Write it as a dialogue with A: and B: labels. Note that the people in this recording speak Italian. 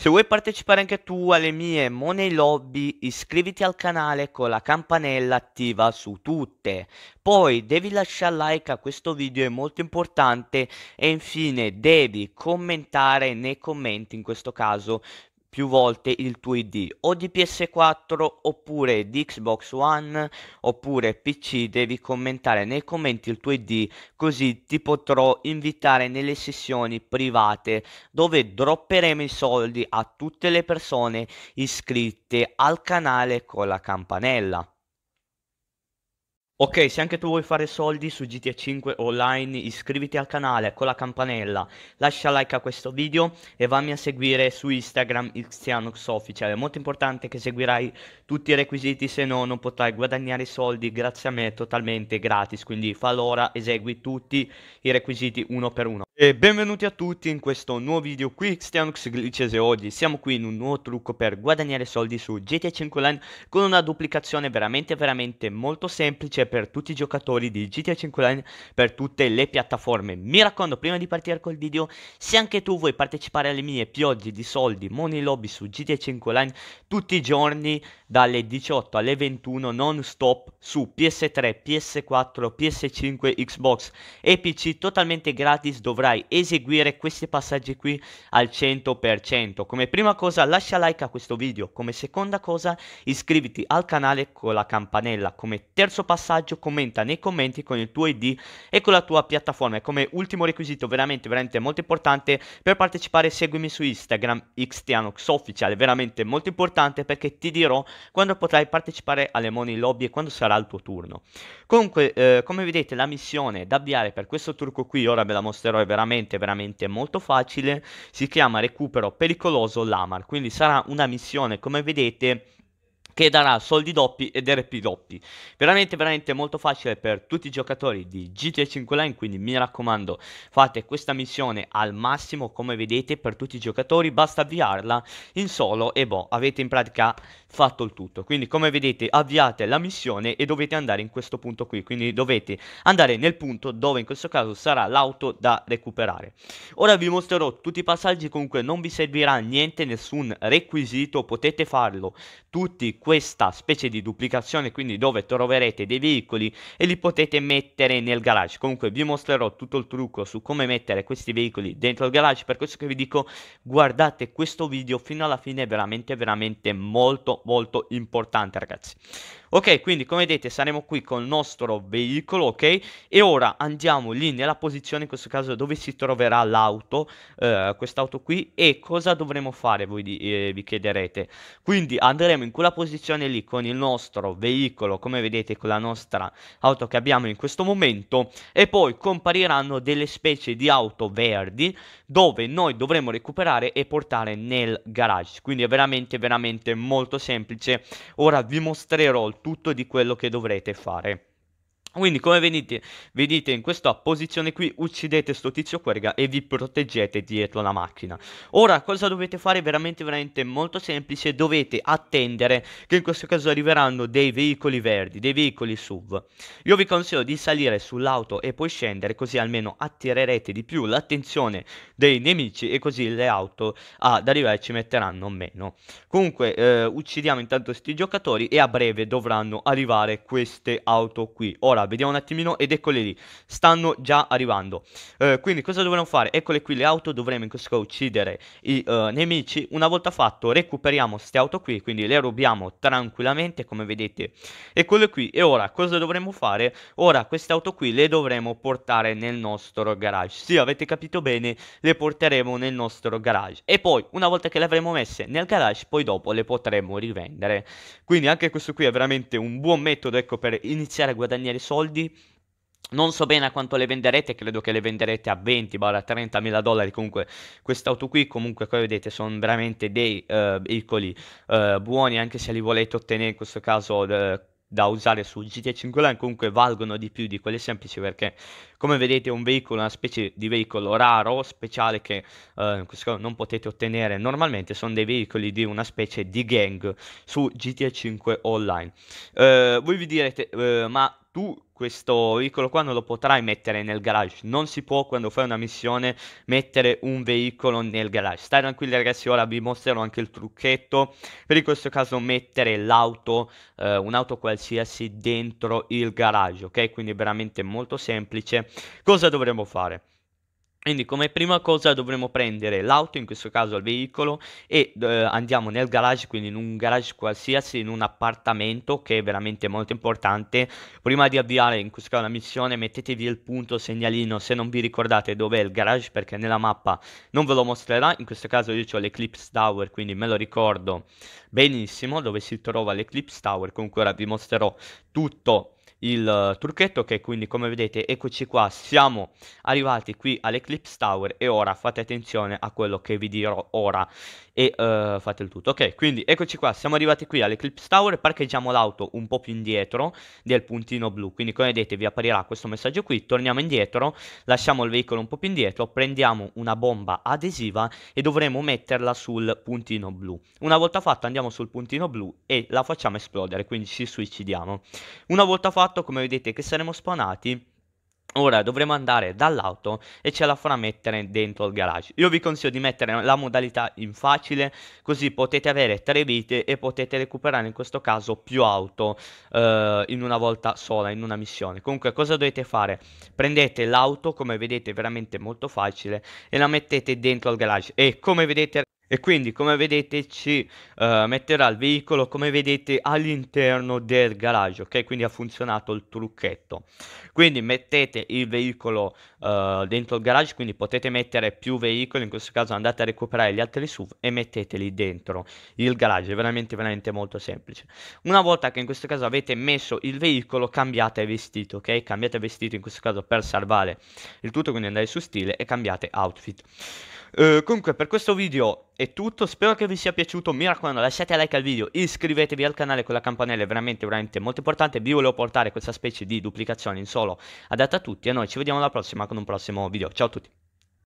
A: Se vuoi partecipare anche tu alle mie Money Lobby, iscriviti al canale con la campanella attiva su tutte. Poi devi lasciare like a questo video, è molto importante. E infine devi commentare nei commenti in questo caso più volte il tuo ID o di PS4 oppure di Xbox One oppure PC devi commentare nei commenti il tuo ID così ti potrò invitare nelle sessioni private dove dropperemo i soldi a tutte le persone iscritte al canale con la campanella. Ok, se anche tu vuoi fare soldi su GTA 5 Online, iscriviti al canale con la campanella, lascia like a questo video e vammi a seguire su Instagram Xtianox È molto importante che seguirai tutti i requisiti, se no non potrai guadagnare soldi grazie a me totalmente gratis. Quindi fa l'ora, esegui tutti i requisiti uno per uno. E benvenuti a tutti in questo nuovo video qui Xtianox Glicese oggi. Siamo qui in un nuovo trucco per guadagnare soldi su GTA 5 Online con una duplicazione veramente veramente molto semplice per tutti i giocatori di GTA 5 Online per tutte le piattaforme. Mi raccomando, prima di partire col video, se anche tu vuoi partecipare alle mie piogge di soldi, money lobby su GTA 5 Online tutti i giorni dalle 18 alle 21 non stop su PS3, PS4, PS5, Xbox e PC totalmente gratis dovrai eseguire questi passaggi qui al 100%. Come prima cosa lascia like a questo video, come seconda cosa iscriviti al canale con la campanella, come terzo passaggio messaggio, commenta nei commenti con il tuo ID e con la tua piattaforma. E come ultimo requisito veramente, veramente molto importante per partecipare seguimi su Instagram XTianoxOfficial, è veramente molto importante perché ti dirò quando potrai partecipare alle Money Lobby e quando sarà il tuo turno. Comunque, eh, come vedete, la missione da avviare per questo trucco qui, ora ve la mostrerò, è veramente, veramente molto facile. Si chiama Recupero Pericoloso Lamar, quindi sarà una missione, come vedete, che darà soldi doppi ed RP doppi. Veramente, veramente molto facile per tutti i giocatori di GTA 5 Line, quindi mi raccomando, fate questa missione al massimo, come vedete, per tutti i giocatori, basta avviarla in solo e boh, avete in pratica fatto il tutto. Quindi, come vedete, avviate la missione e dovete andare in questo punto qui, quindi dovete andare nel punto dove in questo caso sarà l'auto da recuperare. Ora vi mostrerò tutti i passaggi, comunque non vi servirà niente, nessun requisito, potete farlo tutti questa specie di duplicazione quindi dove troverete dei veicoli e li potete mettere nel garage comunque vi mostrerò tutto il trucco su come mettere questi veicoli dentro il garage per questo che vi dico guardate questo video fino alla fine è veramente veramente molto molto importante ragazzi Ok, quindi come vedete saremo qui con il nostro veicolo, ok? E ora andiamo lì nella posizione, in questo caso, dove si troverà l'auto, eh, quest'auto qui, e cosa dovremo fare, voi di, eh, vi chiederete. Quindi andremo in quella posizione lì con il nostro veicolo, come vedete con la nostra auto che abbiamo in questo momento, e poi compariranno delle specie di auto verdi, dove noi dovremo recuperare e portare nel garage. Quindi è veramente, veramente molto semplice. Ora vi mostrerò il tutto di quello che dovrete fare. Quindi come vedete, vedete, in questa posizione qui uccidete sto tizio querga e vi proteggete dietro la macchina. Ora cosa dovete fare? Veramente veramente molto semplice, dovete attendere che in questo caso arriveranno dei veicoli verdi, dei veicoli SUV. Io vi consiglio di salire sull'auto e poi scendere così almeno attirerete di più l'attenzione dei nemici e così le auto ad arrivare ci metteranno meno. Comunque eh, uccidiamo intanto questi giocatori e a breve dovranno arrivare queste auto qui. Ora Ora vediamo un attimino ed eccole lì, stanno già arrivando. Eh, quindi cosa dovremmo fare? Eccole qui le auto, dovremo in questo caso uccidere i eh, nemici. Una volta fatto recuperiamo queste auto qui, quindi le rubiamo tranquillamente come vedete. Eccole qui e ora cosa dovremmo fare? Ora queste auto qui le dovremo portare nel nostro garage. Sì, avete capito bene, le porteremo nel nostro garage. E poi una volta che le avremo messe nel garage, poi dopo le potremo rivendere. Quindi anche questo qui è veramente un buon metodo ecco, per iniziare a guadagnare soldi. Non so bene a quanto le venderete, credo che le venderete a 20, barra 30 mila dollari. Comunque, quest'auto qui, comunque, come vedete, sono veramente dei uh, veicoli uh, buoni, anche se li volete ottenere in questo caso. Uh, da usare su GTA 5 Line comunque valgono di più di quelle semplici perché come vedete è un veicolo, una specie di veicolo raro, speciale che eh, non potete ottenere normalmente, sono dei veicoli di una specie di gang su GTA 5 Online. Eh, voi vi direte eh, ma tu questo veicolo qua non lo potrai mettere nel garage, non si può quando fai una missione mettere un veicolo nel garage. Stai tranquilli ragazzi, ora vi mostrerò anche il trucchetto, per in questo caso mettere l'auto, eh, un'auto qualsiasi dentro il garage, ok? Quindi veramente molto semplice. Cosa dovremmo fare? Quindi come prima cosa dovremo prendere l'auto, in questo caso il veicolo, e eh, andiamo nel garage, quindi in un garage qualsiasi, in un appartamento che è veramente molto importante. Prima di avviare in questo caso la missione mettetevi il punto segnalino se non vi ricordate dov'è il garage perché nella mappa non ve lo mostrerà. In questo caso io ho l'Eclipse Tower, quindi me lo ricordo benissimo dove si trova l'Eclipse Tower. Comunque ora vi mostrerò tutto il eh, trucchetto che quindi come vedete eccoci qua siamo arrivati qui all'Eclipse Tower e ora fate attenzione a quello che vi dirò ora e uh, fate il tutto ok quindi eccoci qua siamo arrivati qui all'Eclipse Tower parcheggiamo l'auto un po' più indietro del puntino blu quindi come vedete vi apparirà questo messaggio qui torniamo indietro lasciamo il veicolo un po' più indietro prendiamo una bomba adesiva e dovremo metterla sul puntino blu una volta fatta andiamo sul puntino blu e la facciamo esplodere quindi ci suicidiamo una volta fatta fatto come vedete che saremo spawnati Ora dovremo andare dall'auto e ce la farà mettere dentro il garage. Io vi consiglio di mettere la modalità in facile, così potete avere tre vite e potete recuperare in questo caso più auto eh, in una volta sola, in una missione. Comunque cosa dovete fare? Prendete l'auto, come vedete veramente molto facile, e la mettete dentro il garage. E come vedete e quindi come vedete ci uh, metterà il veicolo come vedete all'interno del garage ok quindi ha funzionato il trucchetto quindi mettete il veicolo uh, dentro il garage quindi potete mettere più veicoli in questo caso andate a recuperare gli altri SUV e metteteli dentro il garage è veramente veramente molto semplice una volta che in questo caso avete messo il veicolo cambiate vestito ok cambiate vestito in questo caso per salvare il tutto quindi andate su stile e cambiate outfit uh, comunque per questo video è tutto, spero che vi sia piaciuto, mi raccomando lasciate like al video, iscrivetevi al canale con la campanella, è veramente veramente molto importante, vi volevo portare questa specie di duplicazione in solo adatta a tutti e noi ci vediamo alla prossima con un prossimo video, ciao a tutti!